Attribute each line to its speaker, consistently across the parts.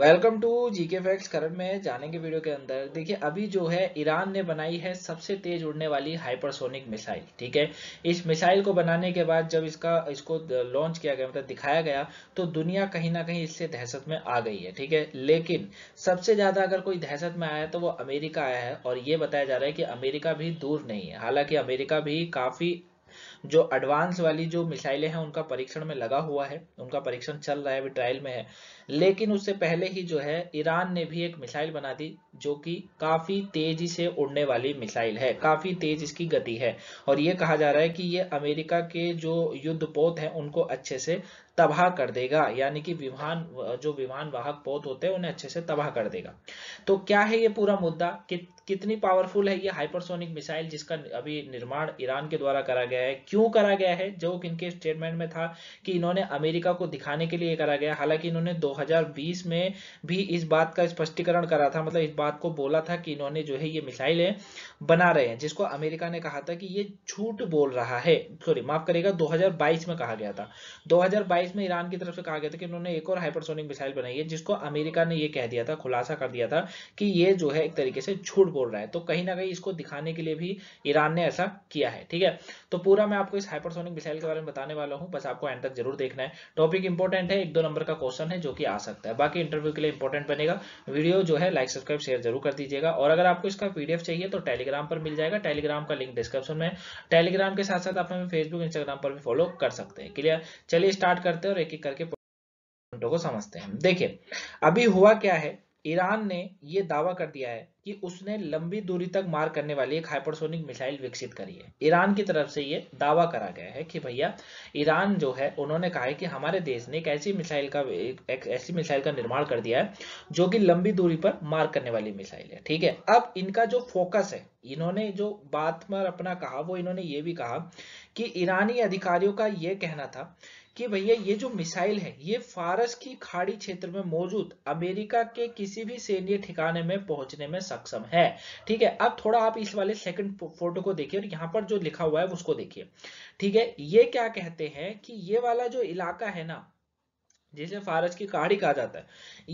Speaker 1: welcome to GK facts current में जानेंगे video के अंदर देखिए अभी जो है ईरान ने बनाई है सबसे तेज उड़ने वाली हाइपरसोनिक मिसाइल ठीक है इस मिसाइल को बनाने के बाद जब इसका इसको लॉन्च किया गया मतलब दिखाया गया तो दुनिया कहीं ना कहीं इससे दहशत में आ गई है ठीक है लेकिन सबसे ज़्यादा अगर कोई दहशत में आया तो वो अमेरिका आया है और ये बताया जा रहा है कि अमेरिका भी दूर नहीं है हालांकि अमेरिका भी काफ़ी जो एडवांस वाली जो मिसाइलें हैं उनका परीक्षण में लगा हुआ है उनका परीक्षण चल रहा है अभी ट्रायल में है लेकिन उससे पहले ही जो है ईरान ने भी एक मिसाइल बना दी जो कि काफी तेजी से उड़ने वाली मिसाइल है काफी तेज इसकी गति है और ये कहा जा रहा है कि ये अमेरिका के जो युद्ध पोत है उनको अच्छे से तबाह कर देगा यानी कि विमान जो विमान वाहक पोत होते हैं उन्हें अच्छे से तबाह कर देगा तो क्या है ये पूरा मुद्दा कि, कितनी पावरफुल है ये हाइपरसोनिक मिसाइल जिसका अभी निर्माण ईरान के द्वारा करा गया है क्यों करा गया है जो इनके स्टेटमेंट में था कि इन्होंने अमेरिका को दिखाने के लिए करा गया हालांकि इन्होंने 2020 में भी इस बात का स्पष्टीकरण करा था मतलब इस बात को बोला था कि इन्होंने जो है ये मिसाइलें बना रहे हैं जिसको अमेरिका ने कहा था कि ये झूठ बोल रहा है सॉरी माफ करेगा दो में कहा गया था दो में ईरान की तरफ से कहा गया था कि इन्होंने एक और हाइपरसोनिक मिसाइल बनाई है जिसको अमेरिका ने यह कह दिया था खुलासा कर दिया था कि ये जो है एक तरीके से झूठ बोल रहा है तो कहीं ना कहीं इसको दिखाने के लिए भी ईरान ने ऐसा किया है ठीक है तो पूरा मैं मैं आपको इस हाइपरसोनिक मिसाइल के बारे में बताने वाला हूँ बस आपको एंड तक जरूर देखना है टॉपिक इंपॉर्टेंट है एक दो नंबर का क्वेश्चन है जो कि आ सकता है बाकी इंटरव्यू के लिए इंपॉर्टेंट बनेगा वीडियो जो है लाइक सब्सक्राइब शेयर जरूर कर दीजिएगा और अगर आपको इसका पीडीएफ चाहिए तो टेलीग्राम पर मिल जाएगा टेलीग्राम का लिंक डिस्क्रिप्शन में टेलीग्राम के साथ साथ आप हमें फेसबुक इंस्टाग्राम पर भी फॉलो कर सकते हैं क्लियर चलिए स्टार्ट करते हैं और एक एक करके को समझते हैं देखिए अभी हुआ क्या है ईरान ने यह दावा कर दिया है कि उसने लंबी दूरी तक मार करने वाली एक हाइपरसोनिक मिसाइल विकसित करी है ईरान की तरफ से ये दावा करा गया है कि भैया ईरान जो है उन्होंने कहा है कि हमारे देश ने एक ऐसी मिसाइल का एक ऐसी मिसाइल का निर्माण कर दिया है जो कि लंबी दूरी पर मार करने वाली मिसाइल है ठीक है अब इनका जो फोकस है इन्होंने जो बात पर अपना कहा वो इन्होंने ये भी कहा कि ईरानी अधिकारियों का यह कहना था कि भैया ये जो मिसाइल है ये फारस की खाड़ी क्षेत्र में मौजूद अमेरिका के किसी भी सैन्य ठिकाने में पहुंचने में सक्षम है ठीक है अब थोड़ा आप इस वाले सेकंड फोटो को देखिए और यहाँ पर जो लिखा हुआ है उसको देखिए ठीक है ये क्या कहते हैं कि ये वाला जो इलाका है ना जिसे फारस की काड़ी कहा जाता है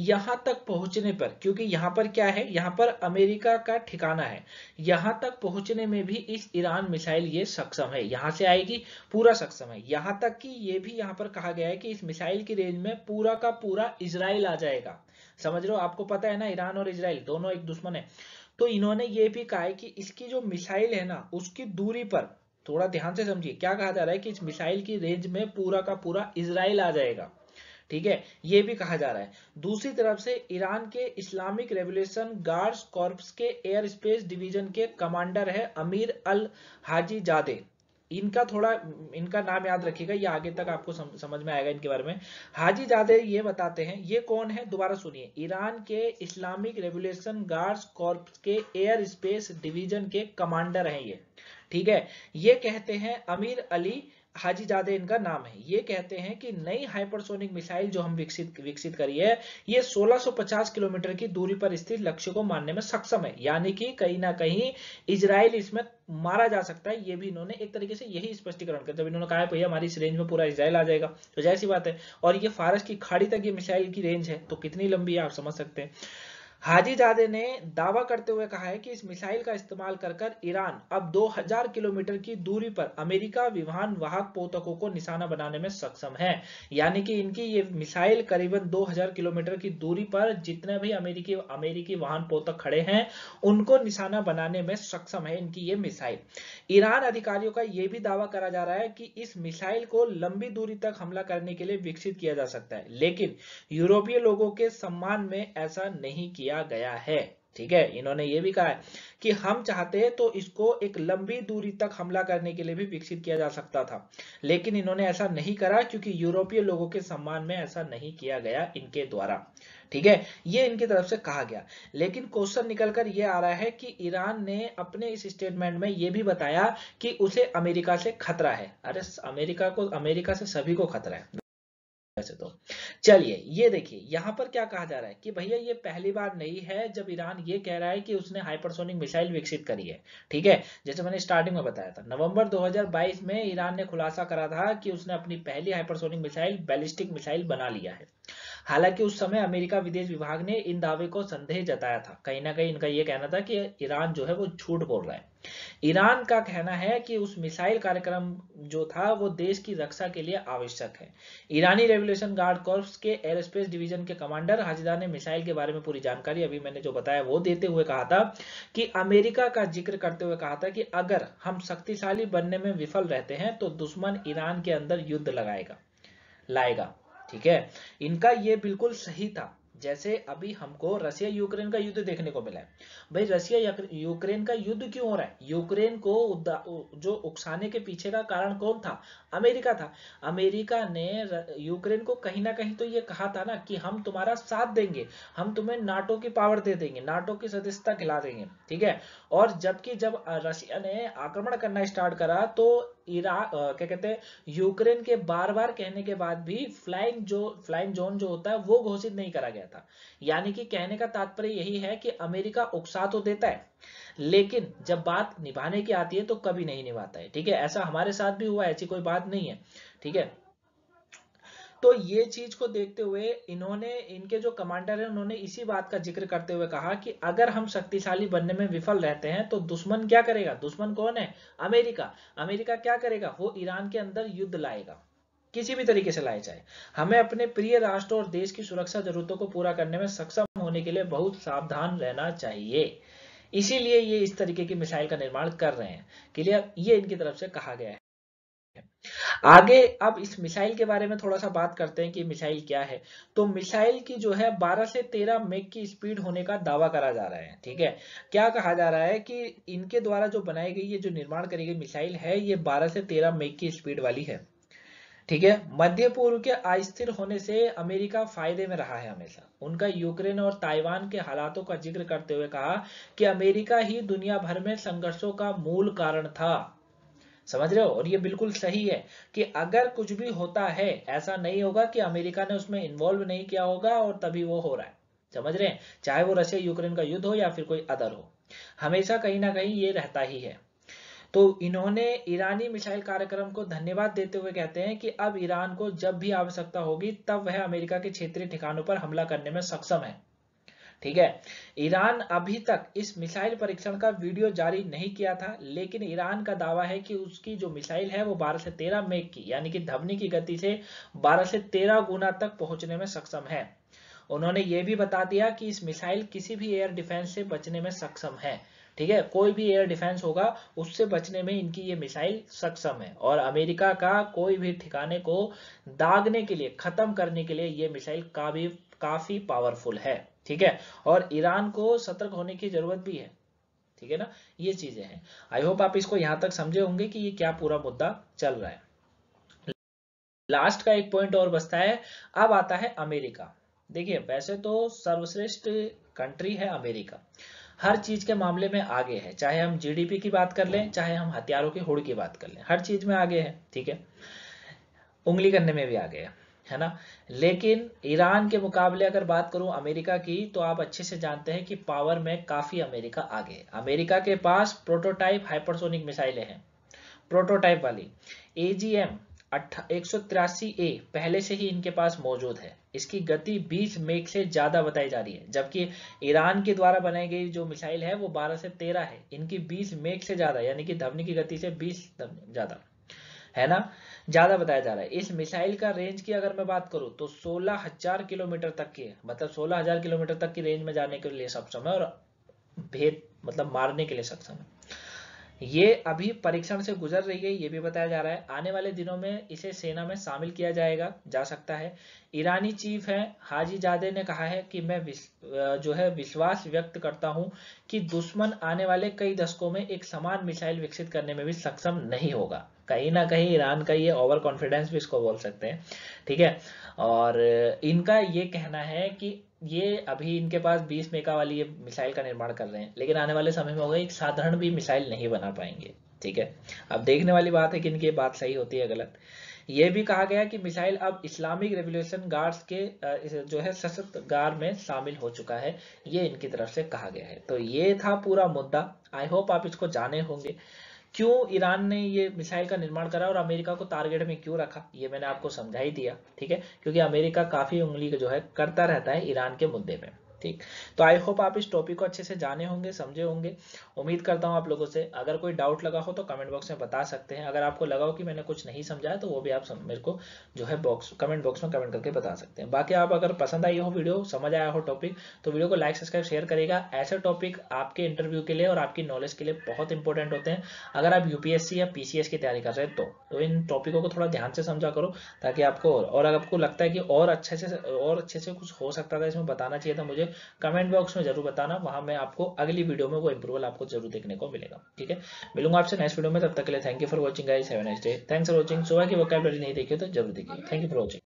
Speaker 1: यहां तक पहुंचने पर क्योंकि यहां पर क्या है यहां पर अमेरिका का ठिकाना है यहां तक पहुंचने में भी इस ईरान मिसाइल ये सक्षम है यहां से आएगी पूरा सक्षम है यहां तक कि ये भी यहां पर कहा गया है कि इस मिसाइल की रेंज में पूरा का पूरा इसराइल आ जाएगा समझ रहे हो आपको पता है ना ईरान और इसराइल दोनों एक दुश्मन है तो इन्होंने ये भी कहा है कि इसकी जो मिसाइल है ना उसकी दूरी पर थोड़ा ध्यान से समझिए क्या कहा जा रहा है कि इस मिसाइल की रेंज में पूरा का पूरा इसराइल आ जाएगा ठीक है ये भी कहा जा रहा है दूसरी तरफ से ईरान के इस्लामिक रेवोल्यूशन गार्ड्स कॉर्प्स के एयर स्पेस डिवीजन के कमांडर है अमीर अल हाजी जादे इनका थोड़ा इनका नाम याद रखिएगा ये आगे तक आपको समझ में आएगा इनके बारे में हाजी जादे ये बताते हैं ये कौन है दोबारा सुनिए ईरान के इस्लामिक रेवोल्यूशन गार्ड्स कॉर्प्स के एयर स्पेस डिवीजन के कमांडर हैं ये ठीक है ये कहते हैं अमीर अली हाजी जादे इनका नाम है ये कहते हैं कि नई हाइपरसोनिक मिसाइल जो हम विकसित विकसित करी है ये 1650 किलोमीटर की दूरी पर स्थित लक्ष्य को मारने में सक्षम है यानी कि कहीं ना कहीं इसराइल इसमें मारा जा सकता है ये भी इन्होंने एक तरीके से यही स्पष्टीकरण कर जब इन्होंने कहा भैया हमारी इस रेंज में पूरा इसराइल आ जाएगा तो जैसी बात है और ये फारस की खाड़ी तक ये मिसाइल की रेंज है तो कितनी लंबी है आप समझ सकते हैं हाजी जादे ने दावा करते हुए कहा है कि इस मिसाइल का इस्तेमाल कर ईरान अब 2000 किलोमीटर की दूरी पर अमेरिका विमान वाहक पोतकों को निशाना बनाने में सक्षम है यानी कि इनकी ये मिसाइल करीबन 2000 किलोमीटर की दूरी पर जितने भी अमेरिकी अमेरिकी वाहन पोतक खड़े हैं उनको निशाना बनाने में सक्षम है इनकी ये मिसाइल ईरान अधिकारियों का यह भी दावा करा जा रहा है कि इस मिसाइल को लंबी दूरी तक हमला करने के लिए विकसित किया जा सकता है लेकिन यूरोपीय लोगों के सम्मान में ऐसा नहीं किया किया गया है ठीक है इन्होंने ये भी कहा है कि हम चाहते हैं तो इसको एक लंबी दूरी तक हमला करने के लिए भी विकसित किया जा सकता था लेकिन इन्होंने ऐसा नहीं करा क्योंकि यूरोपीय लोगों के सम्मान में ऐसा नहीं किया गया इनके द्वारा ठीक है ये इनकी तरफ से कहा गया लेकिन क्वेश्चन निकलकर ये आ रहा है कि ईरान ने अपने इस स्टेटमेंट में ये भी बताया कि उसे अमेरिका से खतरा है अरे अमेरिका को अमेरिका से सभी को खतरा है वैसे तो चलिए ये देखिए यहाँ पर क्या कहा जा रहा है कि भैया ये पहली बार नहीं है जब ईरान ये कह रहा है कि उसने हाइपरसोनिक मिसाइल विकसित करी है ठीक है जैसे मैंने स्टार्टिंग में बताया था नवंबर 2022 में ईरान ने खुलासा करा था कि उसने अपनी पहली हाइपरसोनिक मिसाइल बैलिस्टिक मिसाइल बना लिया है हालांकि उस समय अमेरिका विदेश विभाग ने इन दावे को संदेह जताया था कहीं ना कहीं इनका यह कहना था कि ईरान जो है वो झूठ बोल रहा है ईरान का कहना है कि उस मिसाइल कार्यक्रम जो था वो देश की रक्षा के लिए आवश्यक है ईरानी रेवल्यूशन गार्ड कॉर्प्स के एयर स्पेस डिवीजन के कमांडर हाजिदा ने मिसाइल के बारे में पूरी जानकारी अभी मैंने जो बताया वो देते हुए कहा था कि अमेरिका का जिक्र करते हुए कहा था कि अगर हम शक्तिशाली बनने में विफल रहते हैं तो दुश्मन ईरान के अंदर युद्ध लगाएगा लाएगा ठीक है इनका ये बिल्कुल सही था जैसे अभी हमको रसिया यूक्रेन का युद्ध देखने को मिला है भाई रसिया यूक्रेन का युद्ध क्यों हो रहा है यूक्रेन को जो उकसाने के पीछे का कारण कौन था अमेरिका था अमेरिका ने यूक्रेन को कहीं ना कहीं तो ये कहा था ना कि हम तुम्हारा साथ देंगे हम तुम्हें नाटो की पावर दे देंगे नाटो की सदस्यता खिला देंगे ठीक है और जबकि जब रसिया ने आक्रमण करना स्टार्ट करा तो इराक क्या कहते हैं यूक्रेन के बार बार कहने के बाद भी फ्लाइंग जो फ्लाइंग जोन जो होता है वो घोषित नहीं करा गया था यानी कि कहने का तात्पर्य यही है कि अमेरिका उकसा तो देता है लेकिन जब बात निभाने की आती है तो कभी नहीं निभाता है ठीक है ऐसा हमारे साथ भी हुआ है ऐसी कोई बात नहीं है ठीक है तो ये चीज को देखते हुए इन्होंने इनके जो कमांडर है उन्होंने इसी बात का जिक्र करते हुए कहा कि अगर हम शक्तिशाली बनने में विफल रहते हैं तो दुश्मन क्या करेगा दुश्मन कौन है अमेरिका अमेरिका क्या करेगा वो ईरान के अंदर युद्ध लाएगा किसी भी तरीके से लाए जाए हमें अपने प्रिय राष्ट्र और देश की सुरक्षा जरूरतों को पूरा करने में सक्षम होने के लिए बहुत सावधान रहना चाहिए इसीलिए ये इस तरीके की मिसाइल का निर्माण कर रहे हैं क्लियर ये इनकी तरफ से कहा गया है आगे अब इस मिसाइल के बारे में थोड़ा सा बात करते हैं कि मिसाइल क्या है तो मिसाइल की जो है 12 से 13 मेक की स्पीड होने का दावा करा जा रहा है ठीक है क्या कहा जा रहा है कि इनके द्वारा जो बनाई गई ये जो निर्माण करी गई मिसाइल है ये 12 से 13 मेक की स्पीड वाली है ठीक है मध्य पूर्व के अस्थिर होने से अमेरिका फायदे में रहा है हमेशा उनका यूक्रेन और ताइवान के हालातों का जिक्र करते हुए कहा कि अमेरिका ही दुनिया भर में संघर्षों का मूल कारण था समझ रहे हो और ये बिल्कुल सही है कि अगर कुछ भी होता है ऐसा नहीं होगा कि अमेरिका ने उसमें इन्वॉल्व नहीं किया होगा और तभी वो हो रहा है समझ रहे हैं चाहे वो रशिया यूक्रेन का युद्ध हो या फिर कोई अदर हो हमेशा कहीं ना कहीं ये रहता ही है तो इन्होंने ईरानी मिसाइल कार्यक्रम को धन्यवाद देते हुए कहते हैं कि अब ईरान को जब भी आवश्यकता होगी तब वह अमेरिका के क्षेत्रीय ठिकानों पर हमला करने में सक्षम है ठीक है ईरान अभी तक इस मिसाइल परीक्षण का वीडियो जारी नहीं किया था लेकिन ईरान का दावा है कि उसकी जो मिसाइल है वो 12 से 13 मेक की यानी कि धवनी की गति से 12 से 13 गुना तक पहुंचने में सक्षम है उन्होंने ये भी बता दिया कि इस मिसाइल किसी भी एयर डिफेंस से बचने में सक्षम है ठीक है कोई भी एयर डिफेंस होगा उससे बचने में इनकी ये मिसाइल सक्षम है और अमेरिका का कोई भी ठिकाने को दागने के लिए खत्म करने के लिए ये मिसाइल काफी काफी पावरफुल है ठीक है और ईरान को सतर्क होने की जरूरत भी है ठीक है ना ये चीजें हैं आई होप आप इसको यहां तक समझे होंगे कि ये क्या पूरा मुद्दा चल रहा है लास्ट का एक पॉइंट और बचता है अब आता है अमेरिका देखिए वैसे तो सर्वश्रेष्ठ कंट्री है अमेरिका हर चीज के मामले में आगे है चाहे हम जीडीपी की बात कर लें चाहे हम हथियारों की होड़ की बात कर लें हर चीज में आगे है ठीक है उंगली करने में भी आगे है है ना लेकिन ईरान के मुकाबले अगर बात करूं अमेरिका की तो आप अच्छे से जानते हैं कि पावर में काफ़ी अमेरिका आगे अमेरिका के पास प्रोटोटाइप हाइपरसोनिक मिसाइलें हैं प्रोटोटाइप वाली ए जी एम ए पहले से ही इनके पास मौजूद है इसकी गति 20 मेक से ज़्यादा बताई जा रही है जबकि ईरान के द्वारा बनाई गई जो मिसाइल है वो 12 से 13 है इनकी 20 मेक से ज़्यादा यानी कि धवनी की गति से 20 ज़्यादा है ना ज़्यादा बताया जा रहा है इस मिसाइल का रेंज की अगर मैं बात करूं तो सोलह हजार किलोमीटर तक की मतलब सोलह हजार किलोमीटर तक की रेंज में जाने के लिए सक्षम है और भेद मतलब मारने के लिए सक्षम है ये अभी परीक्षण से गुजर रही है ये भी बताया जा रहा है आने वाले दिनों में इसे सेना में शामिल किया जाएगा जा सकता है ईरानी चीफ है हाजी जादे ने कहा है कि मैं जो है विश्वास व्यक्त करता हूं कि दुश्मन आने वाले कई दशकों में एक समान मिसाइल विकसित करने में भी सक्षम नहीं होगा कहीं ना कहीं ईरान का ये ओवर कॉन्फिडेंस भी इसको बोल सकते हैं ठीक है और इनका ये कहना है कि ये अभी इनके पास 20 मेगा वाली ये मिसाइल का निर्माण कर रहे हैं लेकिन आने वाले समय में होगा एक साधारण भी मिसाइल नहीं बना पाएंगे ठीक है अब देखने वाली बात है कि इनकी बात सही होती है गलत ये भी कहा गया कि मिसाइल अब इस्लामिक रेवोल्यूशन गार्ड्स के जो है सशस्त्र गार में शामिल हो चुका है ये इनकी तरफ से कहा गया है तो ये था पूरा मुद्दा आई होप आप इसको जाने होंगे क्यों ईरान ने ये मिसाइल का निर्माण करा और अमेरिका को टारगेट में क्यों रखा ये मैंने आपको समझा ही दिया ठीक है क्योंकि अमेरिका काफ़ी उंगली जो है करता रहता है ईरान के मुद्दे पर ठीक तो आई होप आप इस टॉपिक को अच्छे से जाने होंगे समझे होंगे उम्मीद करता हूँ आप लोगों से अगर कोई डाउट लगा हो तो कमेंट बॉक्स में बता सकते हैं अगर आपको लगा हो कि मैंने कुछ नहीं समझाया तो वो भी आप मेरे को जो है बॉक्स कमेंट बॉक्स में कमेंट करके बता सकते हैं बाकी आप अगर पसंद आई हो वीडियो समझ आया हो टॉपिक तो वीडियो को लाइक सब्सक्राइब शेयर करेगा ऐसे टॉपिक आपके इंटरव्यू के लिए और आपकी नॉलेज के लिए बहुत इंपॉर्टेंट होते हैं अगर आप यूपीएससी या पीसीएस की तैयारी कर रहे हैं तो, तो इन टॉपिकों को थोड़ा ध्यान से समझा करो ताकि आपको और अगर आपको लगता है कि और अच्छे से और अच्छे से कुछ हो सकता था इसमें बताना चाहिए था मुझे कमेंट बॉक्स में जरूर बताना वहां मैं आपको अगली वीडियो में वो इंप्रूवल आपको जरूर देखने को मिलेगा ठीक है मिलूंगा आपसे नेक्स्ट वीडियो में तब तक के लिए thank you for watching guys have next day thanks for watching सुबह की वोकैबलरी नहीं देखिए तो जरूर देखिए थैंक यू फॉर वॉचिंग